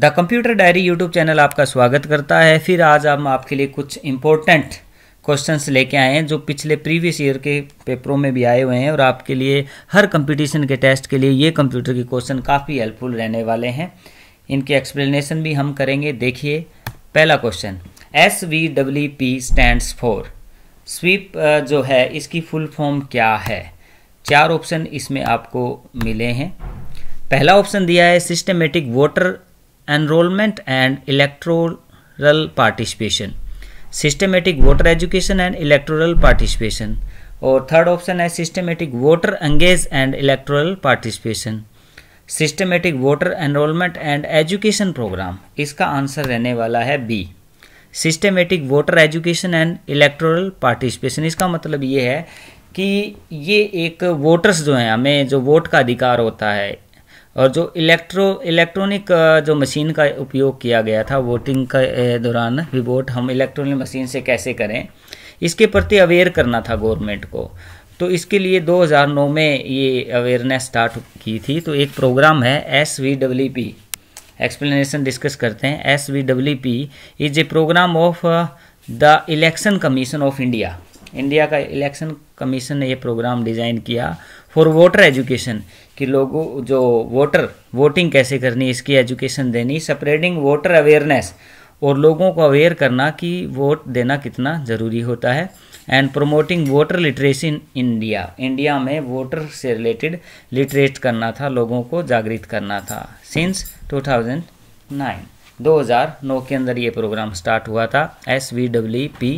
The computer diary YouTube channel आपका स्वागत करता है फिर आज हम आपके लिए कुछ इंपॉर्टेंट क्वेश्चंस लेके आए हैं जो पिछले प्रीवियस ईयर के पेपरों में भी आए हुए हैं और आपके लिए हर कंपटीशन के टेस्ट के लिए ये कंप्यूटर के क्वेश्चन काफ़ी हेल्पफुल रहने वाले हैं इनके एक्सप्लेनेशन भी हम करेंगे देखिए पहला question S V W P stand for SVEEP जो है इसकी फुल फॉर्म क्या है चार ऑप्शन इसमें आपको मिले हैं पहला ऑप्शन दिया है systematic voter enrollment and electoral participation systematic voter education and electoral participation और थर्ड ऑप्शन है systematic voter engage and electoral participation systematic voter enrolment and education programme इसका आंसर रहने वाला है B systematic voter education and electoral participation इसका मतलब ये है कि ये एक वोटर्स जो हैं हमें जो वोट का अधिकार होता है और जो इलेक्ट्रो इलेक्ट्रॉनिक जो मशीन का उपयोग किया गया था वोटिंग के दौरान भी वोट हम इलेक्ट्रॉनिक मशीन से कैसे करें इसके प्रति अवेयर करना था गवर्नमेंट को तो इसके लिए 2009 में ये अवेयरनेस स्टार्ट की थी तो एक प्रोग्राम है S V W P explanation discuss करते हैं S V W P is a programme of the election commission of India India का इलेक्शन कमीशन ने ये प्रोग्राम डिज़ाइन किया फॉर वोटर एजुकेशन कि लोगों जो वोटर वोटिंग कैसे करनी इसकी एजुकेशन देनी स्प्रेडिंग वोटर अवेयरनेस और लोगों को अवेयर करना कि वोट देना कितना ज़रूरी होता है and promoting voter literacy in India India में वोटर से रिलेटेड लिटरेट करना था लोगों को जागृत करना था सिंस 2009 2009 के अंदर ये प्रोग्राम स्टार्ट हुआ था S V W P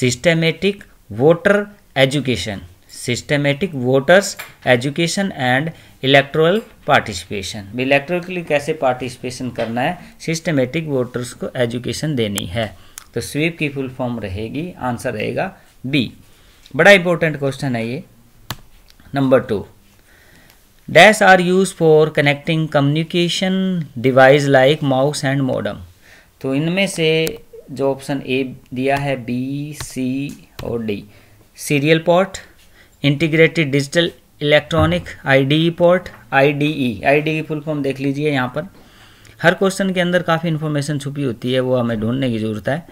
systematic voter education systematic voters education and electoral participation electoral के लिए कैसे पार्टिसिपेशन करना है सिस्टमेटिक वोटर्स को एजुकेशन देनी है तो स्वीप की फुल फॉर्म रहेगी आंसर रहेगा बी बड़ा इंपॉर्टेंट क्वेश्चन है ये number two dash are use for connecting communication device like mouse and modem तो इनमें से जो ऑप्शन ए दिया है बी सी और D serial port integrated digital electronic IDE port IDE IDE full form देख लीजिए यहाँ पर हर क्वेश्चन के अंदर काफ़ी इन्फॉर्मेशन छुपी होती है वो हमें ढूंढने की ज़रूरत है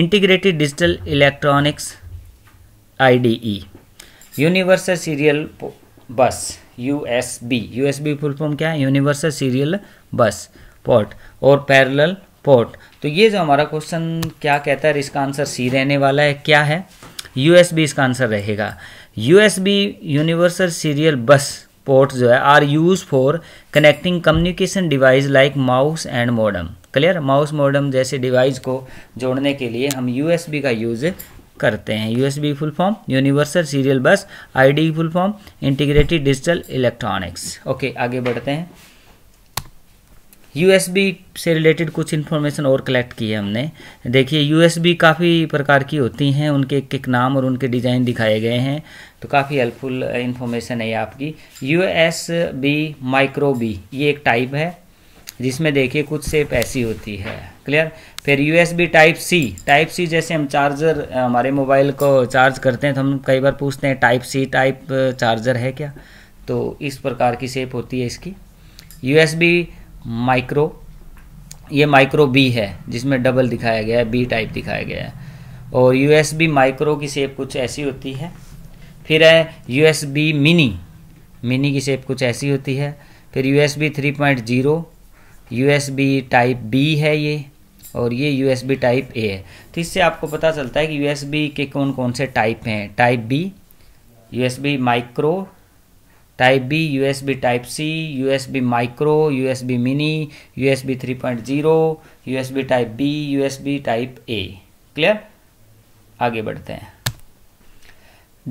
integrated digital electronics IDE universal serial bus USB USB full form क्या है यूनिवर्सल सीरियल बस पोर्ट और पैरेलल पोर्ट तो ये जो हमारा क्वेश्चन क्या कहता है इसका आंसर सी रहने वाला है क्या है यूएसबी इसका आंसर रहेगा USB universal serial bus port जो है are use for connecting communication device like mouse and modem clear mouse modem जैसे डिवाइस को जोड़ने के लिए हम यूएसबी का यूज़ करते हैं USB full form universal serial bus ID full form integrated digital electronics okay आगे बढ़ते हैं यूएसबी से रिलेटेड कुछ इन्फॉर्मेशन और कलेक्ट की है हमने देखिए यूएसबी काफ़ी प्रकार की होती हैं उनके एक एक नाम और उनके डिज़ाइन दिखाए गए हैं तो काफ़ी हेल्पफुल इन्फॉर्मेशन है ये आपकी U S B micro B ये एक टाइप है जिसमें देखिए कुछ सेप ऐसी होती है क्लियर फिर USB type C type C जैसे हम चार्जर हमारे मोबाइल को चार्ज करते हैं तो हम कई बार पूछते हैं टाइप सी टाइप चार्जर है क्या तो इस प्रकार की सेप होती है इसकी यूएसबी माइक्रो ये माइक्रो बी है जिसमें डबल दिखाया गया है बी टाइप दिखाया गया है और बी माइक्रो की सेप कुछ ऐसी होती है फिर है बी मिनी मिनी की सेप कुछ ऐसी होती है फिर U S B three point zero B type B है ये और ये बी टाइप ए है तो इससे आपको पता चलता है कि बी के कौन कौन से टाइप हैं type B B micro type B USB B type C U S B micro U S B mini USB 3.0 three point zero USB type B USB type A clear आगे बढ़ते हैं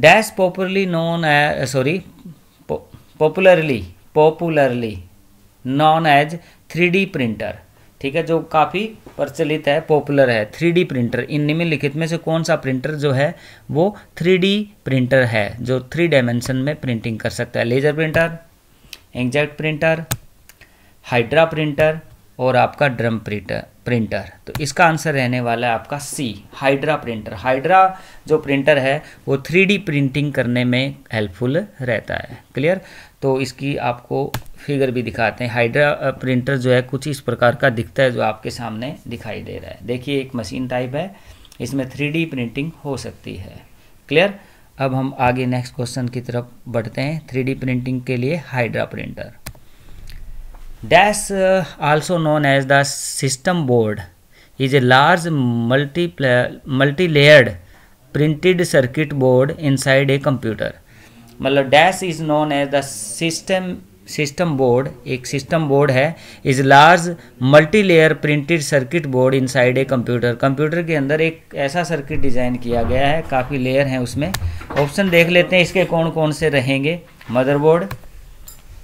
dash popularly known sorry popularly popularly known as three D printer ठीक है जो काफ़ी प्रचलित है popular है थ्री प्रिंटर इन निम्नलिखित में से कौन सा प्रिंटर जो है वो थ्री प्रिंटर है जो थ्री डायमेंशन में प्रिंटिंग कर सकता है laser printer exact printer hydra printer और आपका ड्रम प्रिंटर प्रिंटर तो इसका आंसर रहने वाला है आपका सी हाइड्रा प्रिंटर हाइड्रा जो प्रिंटर है वो थ्री प्रिंटिंग करने में हेल्पफुल रहता है क्लियर तो इसकी आपको फिगर भी दिखाते हैं हाइड्रा प्रिंटर जो है कुछ इस प्रकार का दिखता है जो आपके सामने दिखाई दे रहा है देखिए एक मशीन टाइप है इसमें थ्री प्रिंटिंग हो सकती है क्लियर अब हम आगे नेक्स्ट क्वेश्चन की तरफ बढ़ते हैं थ्री प्रिंटिंग के लिए hydra printer dash also known as the system board is a large multi multi layered printed circuit board inside a computer मतलब dash is known as the system system board एक system board है is large multi layer printed circuit board inside a computer computer के अंदर एक ऐसा circuit design किया गया है काफ़ी लेयर हैं उसमें ऑप्शन देख लेते हैं इसके कौन कौन से रहेंगे motherboard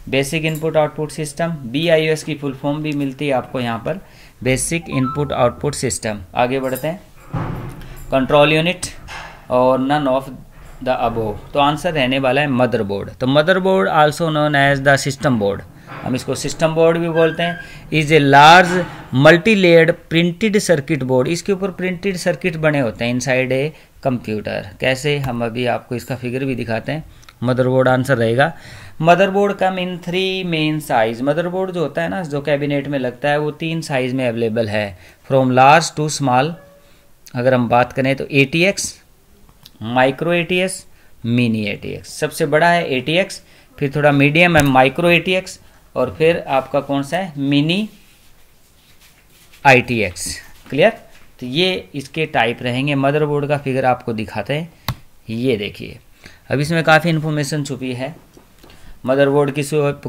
basic input output system B I S की फुल फॉर्म भी मिलती है आपको यहाँ पर बेसिक इनपुट आउटपुट सिस्टम आगे बढ़ते हैं कंट्रोल यूनिट और नन ऑफ द अबो तो आंसर रहने वाला है मदर बोर्ड तो mother board also known as the system board हम इसको सिस्टम बोर्ड भी बोलते हैं is a large multi layered printed circuit board इसके ऊपर प्रिंटेड सर्किट बने होते हैं इनसाइड ए कंप्यूटर कैसे हम अभी आपको इसका फिगर भी दिखाते हैं मदरबोर्ड आंसर रहेगा motherboard come in three main size motherboard जो होता है ना जो कैबिनेट में लगता है वो तीन साइज में अवेलेबल है फ्रॉम लार्ज टू स्मॉल अगर हम बात करें तो A T X micro ATX mini A सबसे बड़ा है ए फिर थोड़ा मीडियम है माइक्रो ए और फिर आपका कौन सा है मिनी आई क्लियर तो ये इसके टाइप रहेंगे मदरबोर्ड का फिगर आपको दिखाते हैं ये देखिए अब इसमें काफ़ी इन्फॉर्मेशन छुपी है मदरबोर्ड की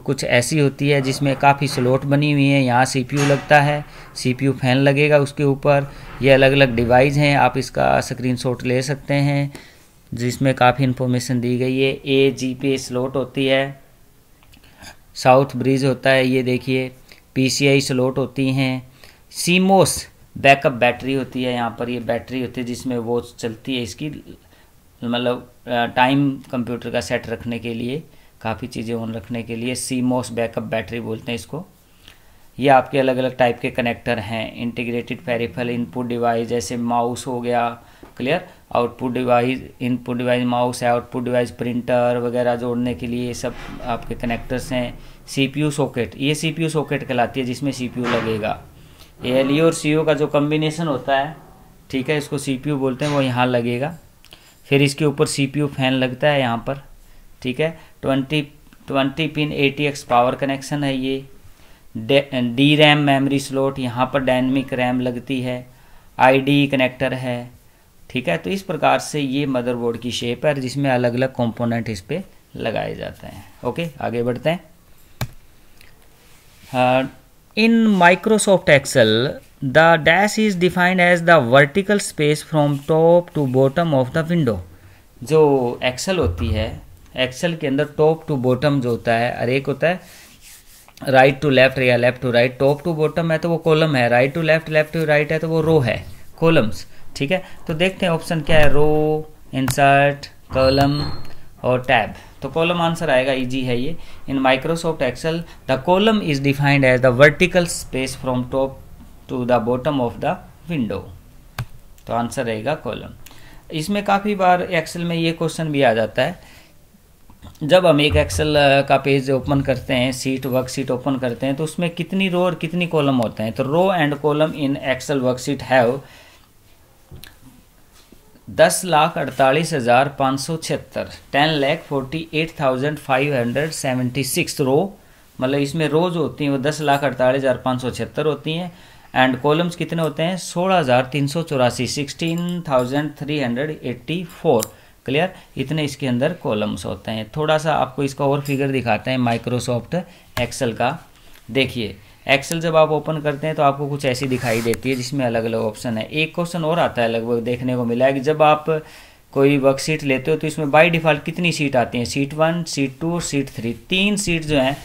कुछ ऐसी होती है जिसमें काफ़ी स्लोट बनी हुई है यहाँ सीपीयू लगता है सीपीयू फैन लगेगा उसके ऊपर ये अलग अलग डिवाइस हैं आप इसका स्क्रीनशॉट ले सकते हैं जिसमें काफ़ी इन्फॉर्मेशन दी गई है ए जी पे स्लोट होती है साउथ ब्रिज होता है ये देखिए पी सी आई स्लोट होती हैं सीमोस बैकअप बैटरी होती है यहाँ पर ये बैटरी होती है जिसमें वो चलती है इसकी मतलब टाइम कंप्यूटर का सेट रखने के लिए काफ़ी चीज़ें ऑन रखने के लिए सी मोस बैकअप बैटरी बोलते हैं इसको ये आपके अलग अलग टाइप के कनेक्टर हैं इंटीग्रेटेड पेरीफल इनपुट डिवाइस जैसे माउस हो गया clear output device input device mouse है आउटपुट डिवाइस प्रिंटर वगैरह जोड़ने के लिए ये सब आपके कनेक्टर्स हैं सीपीयू सॉकेट ये सीपीयू सॉकेट कहलाती है जिसमें सीपीयू लगेगा ए एल e और सी का जो कम्बिनेशन होता है ठीक है इसको सीपीयू बोलते हैं वो यहाँ लगेगा फिर इसके ऊपर यू फैन लगता है यहाँ पर ठीक है twenty twenty pin A X power connection है ये डी रैम मेमरी स्लोट यहाँ पर डायनमिक रैम लगती है आई कनेक्टर है ठीक है तो इस प्रकार से ये मदरबोर्ड की शेप है जिसमें अलग अलग कंपोनेंट इस पर लगाए जाते हैं ओके आगे बढ़ते हैं in Microsoft Excel the dash is defined as the vertical space from top to bottom of the window जो एक्सेल होती है एक्सेल के अंदर टॉप टू बॉटम जो होता है और एक होता है राइट टू लेफ्ट या left to right top to bottom है तो वो कॉलम है right to left left to right है तो वो रो है कॉलम्स ठीक है तो देखते हैं ऑप्शन क्या है रो इंसर्ट कॉलम और टैब तो कॉलम आंसर आएगा इजी है ये in Microsoft Excel the column is defined as the vertical space from top to the bottom of the window तो आंसर रहेगा कॉलम इसमें काफ़ी बार एक्सेल में ये क्वेश्चन भी आ जाता है जब हम एक एक्सेल का पेज ओपन करते हैं सीट वर्कशीट ओपन करते हैं तो उसमें कितनी रो और कितनी कॉलम होते हैं तो row and column in Excel worksheet have दस लाख अड़तालीस हज़ार पाँच सौ छिहत्तर ten lakh forty eight thousand five hundred seventy six row मतलब इसमें रोज होती हैं वो दस लाख अड़तालीस हज़ार पाँच सौ छिहत्तर होती हैं एंड कॉलम्स कितने होते हैं सोलह हज़ार तीन सौ चौरासी sixteen thousand three hundred eighty four clear इतने इसके अंदर कॉलम्स होते हैं थोड़ा सा आपको इसका और फिगर दिखाते हैं माइक्रोसॉफ्ट एक्सेल का देखिए एक्सेल जब आप ओपन करते हैं तो आपको कुछ ऐसी दिखाई देती है जिसमें अलग अलग ऑप्शन है एक क्वेश्चन और आता है लगभग देखने को मिला है कि जब आप कोई वर्कशीट लेते हो तो इसमें बाय डिफ़ॉल्ट कितनी सीट आती हैं sheet one sheet two sheet three तीन सीट जो हैं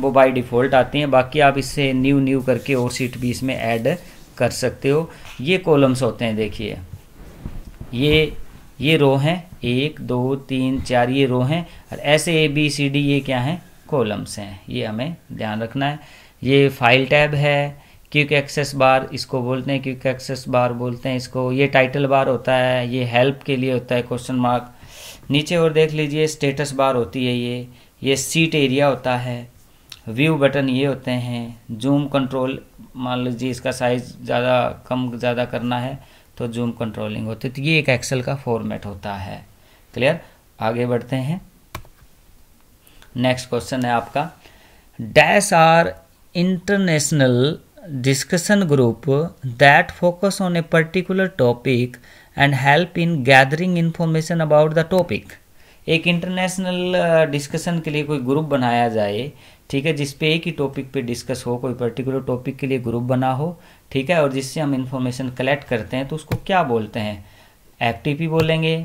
वो बाय डिफ़ॉल्ट आती हैं बाकी आप इससे न्यू न्यू करके और सीट भी इसमें ऐड कर सकते हो ये कॉलम्स होते हैं देखिए ये ये रो हैं एक दो तीन चार ये रो हैं और ऐसे ए बी सी डी ये क्या हैं कॉलम्स हैं ये हमें ध्यान रखना है ये फाइल टैब है क्विक एक्सेस बार इसको बोलते हैं क्विक एक्सेस बार बोलते हैं इसको ये टाइटल बार होता है ये हेल्प के लिए होता है क्वेश्चन मार्क नीचे और देख लीजिए स्टेटस बार होती है ये ये सीट एरिया होता है व्यू बटन ये होते हैं जूम कंट्रोल मान लीजिए इसका साइज़ ज़्यादा कम ज़्यादा करना है तो जूम कंट्रोलिंग होती है तो ये एक एक्सेल का फॉर्मेट होता है क्लियर आगे बढ़ते हैं नेक्स्ट क्वेश्चन है आपका dash are international discussion group that focus on a particular topic and help in gathering information about the topic एक इंटरनेशनल डिस्कशन uh, के लिए कोई ग्रुप बनाया जाए ठीक है जिसपे एक ही टॉपिक पे डिस्कस हो कोई पर्टिकुलर टॉपिक के लिए ग्रुप बना हो ठीक है और जिससे हम इंफॉर्मेशन कलेक्ट करते हैं तो उसको क्या बोलते हैं एफ बोलेंगे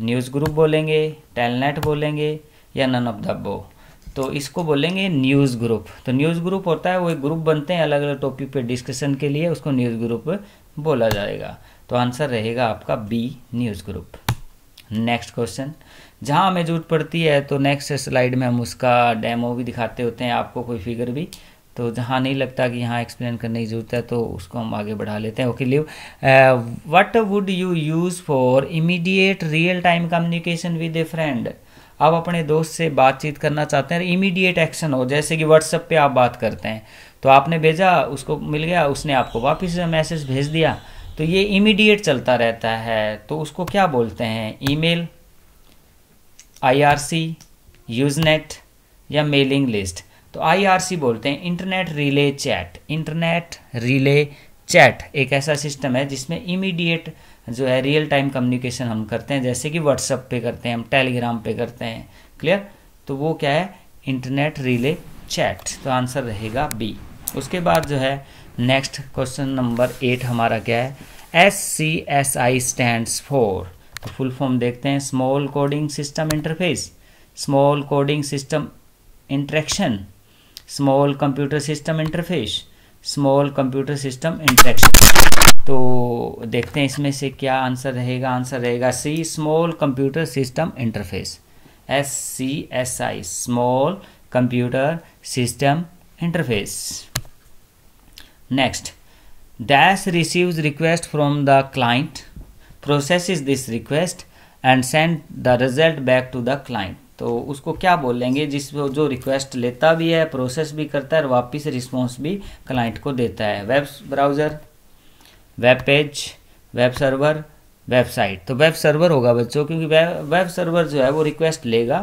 न्यूज़ ग्रुप बोलेंगे टेलनेट बोलेंगे या नन ऑफ द बो तो इसको बोलेंगे न्यूज़ ग्रुप तो न्यूज़ ग्रुप होता है वो एक ग्रुप बनते हैं अलग अलग टॉपिक पे डिस्कशन के लिए उसको न्यूज़ ग्रुप बोला जाएगा तो आंसर रहेगा आपका B news group next question जहाँ हमें जरूरत पड़ती है तो नेक्स्ट स्लाइड में हम उसका डेमो भी दिखाते होते हैं आपको कोई फिगर भी तो जहाँ नहीं लगता कि यहाँ एक्सप्लेन करने की ज़रूरत है तो उसको हम आगे बढ़ा लेते हैं okay live what would you use for immediate real time communication with a friend आप अपने दोस्त से बातचीत करना चाहते हैं इमीडिएट एक्शन हो जैसे कि व्हाट्सएप पे आप बात करते हैं तो आपने भेजा उसको मिल गया उसने आपको वापस मैसेज भेज दिया तो ये इमीडिएट चलता रहता है तो उसको क्या बोलते हैं ईमेल आईआरसी यूजनेट या मेलिंग लिस्ट तो आईआरसी बोलते हैं internet relay chat internet relay chat एक ऐसा सिस्टम है जिसमें इमीडिएट जो है रियल टाइम कम्युनिकेशन हम करते हैं जैसे कि व्हाट्सअप पे करते हैं हम टेलीग्राम पे करते हैं क्लियर तो वो क्या है इंटरनेट रिले चैट तो आंसर रहेगा बी उसके बाद जो है नेक्स्ट क्वेश्चन नंबर एट हमारा क्या है S C S I stand for तो फुल फॉर्म देखते हैं small coding system interface small coding system interaction small computer system interface small computer system interaction तो देखते हैं इसमें से क्या आंसर रहेगा आंसर रहेगा C small computer system interface S C S I small computer system interface next dash receive request from the client process is this request and send the result back to the client तो उसको क्या बोलेंगे जिस जो request लेता भी है process भी करता है और वापस रिस्पॉन्स भी क्लाइंट को देता है web browser web page web server website तो वेब सर्वर होगा बच्चों क्योंकि वेब सर्वर जो है वो रिक्वेस्ट लेगा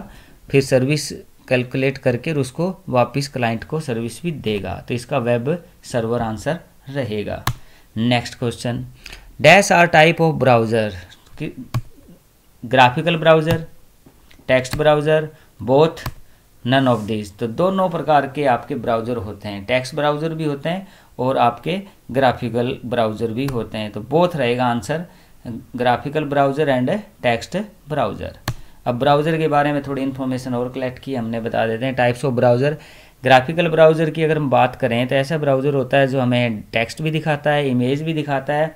फिर सर्विस कैलकुलेट करके उसको वापस क्लाइंट को सर्विस भी देगा तो इसका वेब सर्वर आंसर रहेगा next question dash are type of browser graphical browser text browser both none of these तो दोनों प्रकार के आपके ब्राउज़र होते हैं टेक्स्ट ब्राउज़र भी होते हैं और आपके ग्राफिकल ब्राउज़र भी होते हैं तो बोथ रहेगा answer graphical browser and text browser अब ब्राउज़र के बारे में थोड़ी इन्फॉर्मेशन और कलेक्ट की हमने बता देते हैं types of browser graphical browser की अगर हम बात करें तो ऐसा ब्राउज़र होता है जो हमें टेक्स्ट भी दिखाता है इमेज भी दिखाता है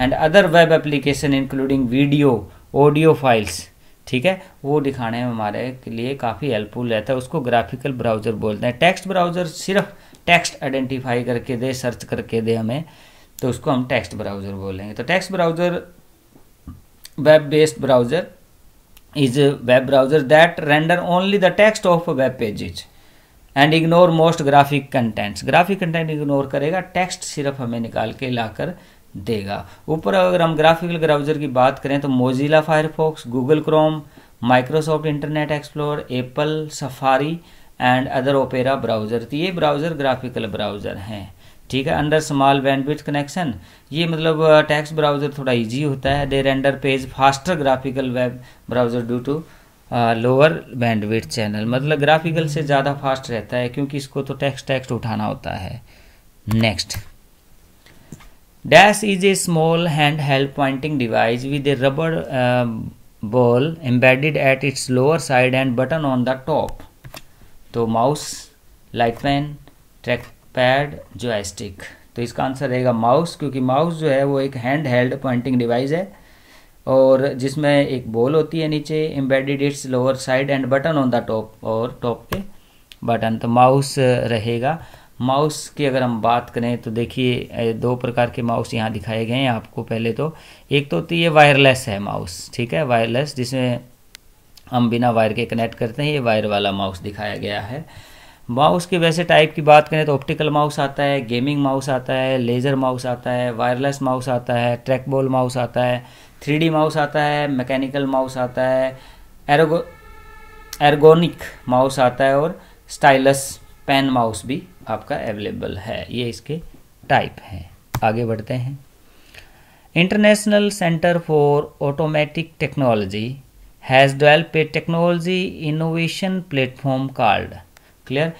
and other web application including video audio files ठीक है वो दिखाने में हमारे के लिए काफ़ी हेल्पफुल रहता है उसको ग्राफिकल ब्राउज़र बोलते हैं टेक्स्ट ब्राउज़र सिर्फ टेक्स्ट आइडेंटिफाई करके दे सर्च करके दे हमें तो उसको हम टेक्स्ट ब्राउज़र बोलेंगे तो text browser web based browser is web browser that render only the text of web pages and ignore most graphic contents graphic content ignore करेगा टेक्स्ट सिर्फ हमें निकाल के लाकर देगा ऊपर अगर हम ग्राफिकल ब्राउजर की बात करें तो Mozilla Firefox Google Chrome Microsoft Internet Explore Apple Safari and other Opera browser तो ये ब्राउज़र ग्राफिकल ब्राउज़र हैं ठीक है अंडर स्मॉल बैंडविड्थ कनेक्शन ये मतलब टैक्स ब्राउज़र थोड़ा इजी होता है they render page faster graphical web browser due to lower bandwidth channel मतलब ग्राफिकल से ज़्यादा फास्ट रहता है क्योंकि इसको तो टेक्स्ट टेक्स्ट उठाना होता है next Dash is a small handheld pointing device with a rubber um, ball embedded at its lower side and button on the top. तो mouse light pen track pad joystick तो इसका answer रहेगा mouse क्योंकि mouse जो है वो एक hand held pointing device है और जिसमें एक बॉल होती है नीचे embedded its lower side and button on the top और टॉप के बटन तो माउस uh, रहेगा माउस की अगर हम बात करें तो देखिए दो प्रकार के माउस यहाँ दिखाए गए हैं आपको पहले तो एक तो, होती ये वायरलेस है माउस ठीक है वायरलेस जिसमें हम बिना वायर के कनेक्ट करते हैं ये वायर वाला माउस दिखाया गया है माउस के वैसे टाइप की बात करें तो ऑप्टिकल माउस आता है गेमिंग माउस आता है लेज़र माउस आता है वायरलेस माउस आता है ट्रैक बॉल माउस आता है थ्री माउस आता है मैकेनिकल माउस आता है एरोगो एरगोनिक माउस आता है और स्टाइलस पेन माउस भी आपका अवेलेबल है ये इसके टाइप हैं आगे बढ़ते हैं international centre for automatic technology has develop a technology innovation platform card clear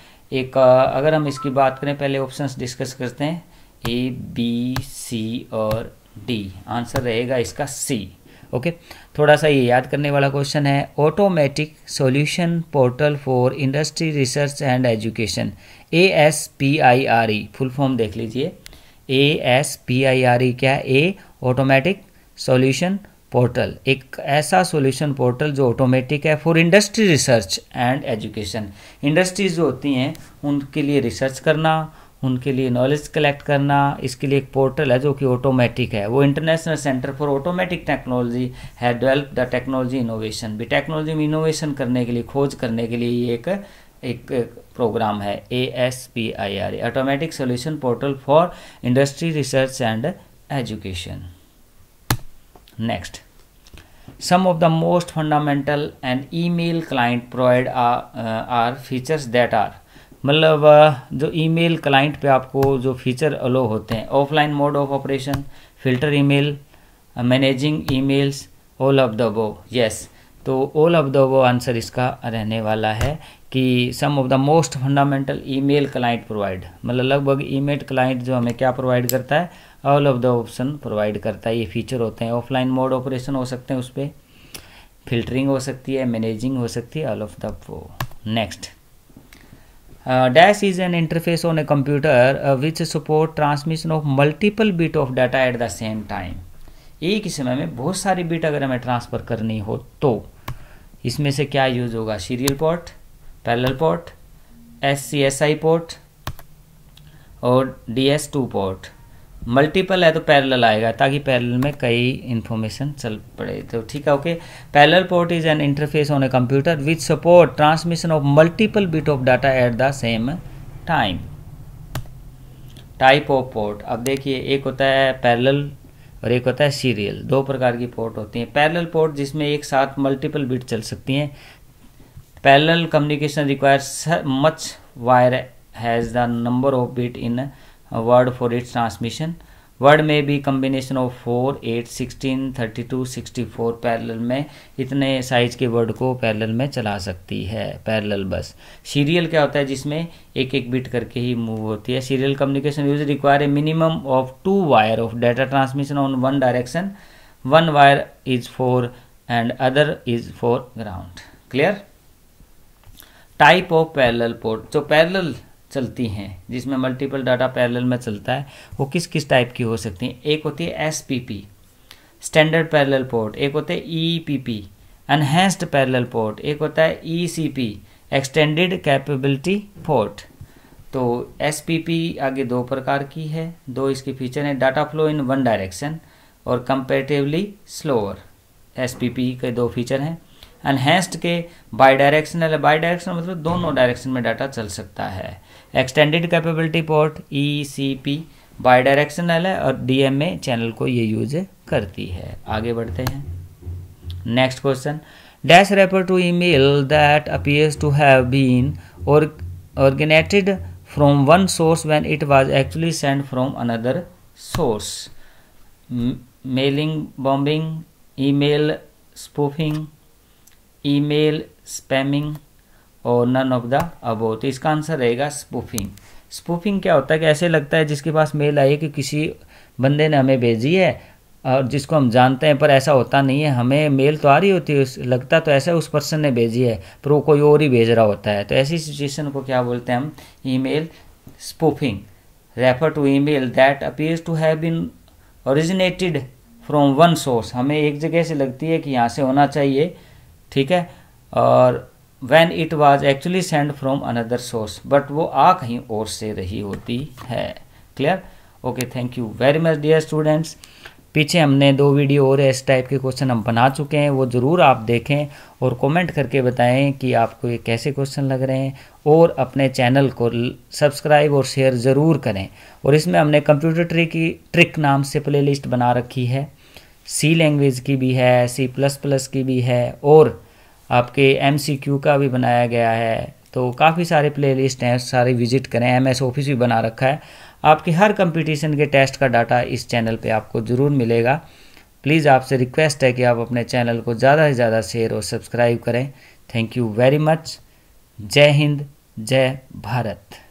एक अगर हम इसकी बात करें पहले ऑप्शंस डिस्कस करते हैं ए बी सी और डी आंसर रहेगा इसका सी ओके थोड़ा सा ये याद करने वाला क्वेश्चन है automatic solution portal for industry research and education A S P I R E full form देख लीजिए A S P I R E क्या ए ऑटोमेटिक सॉल्यूशन पोर्टल एक ऐसा सॉल्यूशन पोर्टल जो ऑटोमेटिक है for industry research and education industries जो होती हैं उनके लिए रिसर्च करना उनके लिए नॉलेज कलेक्ट करना इसके लिए एक पोर्टल है जो कि ऑटोमेटिक है वो international centre for automatic technology है डेवलप द टेक्नोलॉजी इनोवेशन भी टेक्नोलॉजी में इनोवेशन करने के लिए खोज करने के लिए ये एक एक प्रोग्राम है A S P I R automatic solution portal for industry research and education next some of the most fundamental and email client provide are features that are मतलब जो ईमेल क्लाइंट पे आपको जो feature अलो होते हैं offline mode of operation filter email managing emails all of the वो yes तो ऑल ऑफ द वो आंसर इसका रहने वाला है कि some of the most fundamental email client provide मतलब लगभग ईमेल क्लाइंट जो हमें क्या प्रोवाइड करता है all of the option provide करता है ये फीचर होते हैं ऑफलाइन मोड ऑपरेशन हो सकते हैं उस पर फिल्टरिंग हो सकती है मैनेजिंग हो सकती है ऑल ऑफ द वो next dash is an interface on a computer which support transmission of multiple bit of data at the same time एक ही समय में बहुत सारी बीट अगर हमें ट्रांसफर करनी हो तो इसमें से क्या यूज होगा serial port parallel port S C S I port और D S two port multiple है तो पैरेलल आएगा ताकि पैरेलल में कई इन्फॉर्मेशन चल पड़े तो ठीक है okay parallel port is an interface on a computer which support transmission of multiple bit of data at the same time type of port अब देखिए एक होता है पैरेलल और एक होता है सीरियल दो प्रकार की पोर्ट होती हैं पैरेलल पोर्ट जिसमें एक साथ मल्टीपल बिट चल सकती हैं parallel communication requires much wire has the number of bit in word for its transmission. Word में भी combination of four eight sixteen thirty two sixty four parallel में इतने साइज के वर्ड को पैरल में चला सकती है पैरल बस सीरियल क्या होता है जिसमें एक एक बिट करके ही मूव होती है serial communication use require a minimum of two wire of data transmission on one direction one wire is for and other is for ground clear type of parallel port जो parallel चलती हैं जिसमें multiple data parallel में चलता है वो किस किस टाइप की हो सकती हैं एक होती है S P P standard parallel port एक होता है E P P enhanced parallel port एक होता है E C P extended capability port तो एस पी पी आगे दो प्रकार की है दो इसके फीचर हैं data flow in one direction और comparatively slower S P P के दो फीचर हैं अनहेंस्ड के बाई डायरेक्शनल बाई डायरेक्शनल मतलब दोनों डायरेक्शन में डाटा चल सकता है extended capability port E C P bidirectional है और डी एम ए चैनल को ये यूज करती है आगे बढ़ते हैं next question dash refer to e mail that appears to have been originated from one source when it was actually send from another source mailing bombing e mail spoofing email spamming और none of the above तो इसका answer रहेगा spoofing spoofing क्या होता है कि ऐसे लगता है जिसके पास मेल आई है कि किसी बंदे ने हमें भेजी है और जिसको हम जानते हैं पर ऐसा होता नहीं है हमें मेल तो आ रही होती है लगता तो ऐसा उस पर्सन ने भेजी है पर वो कोई और ही भेज रहा होता है तो ऐसी सिचुएशन को क्या बोलते हैं हम e mail spoofing refer to e mail that appears to have been originated from one source हमें एक जगह से लगती है कि यहाँ से होना चाहिए ठीक है और when it was actually send from another source but वो आ कहीं और से रही होती है clear okay thank you very much dear students पीछे हमने दो वीडियो और इस टाइप के क्वेश्चन हम बना चुके हैं वो ज़रूर आप देखें और कमेंट करके बताएं कि आपको ये कैसे क्वेश्चन लग रहे हैं और अपने चैनल को सब्सक्राइब और शेयर ज़रूर करें और इसमें हमने कंप्यूटर ट्रिक की ट्रिक नाम से प्लेलिस्ट बना रखी है सी लैंग्वेज की भी है सी प्लस प्लस की भी है और आपके एम का भी बनाया गया है तो काफ़ी सारे लिस्ट हैं सारे विजिट करें एम एस ऑफिस भी बना रखा है आपके हर कंपटीशन के टेस्ट का डाटा इस चैनल पे आपको ज़रूर मिलेगा प्लीज़ आपसे रिक्वेस्ट है कि आप अपने चैनल को ज़्यादा से ज़्यादा शेयर और सब्सक्राइब करें थैंक यू वेरी मच जय हिंद जय भारत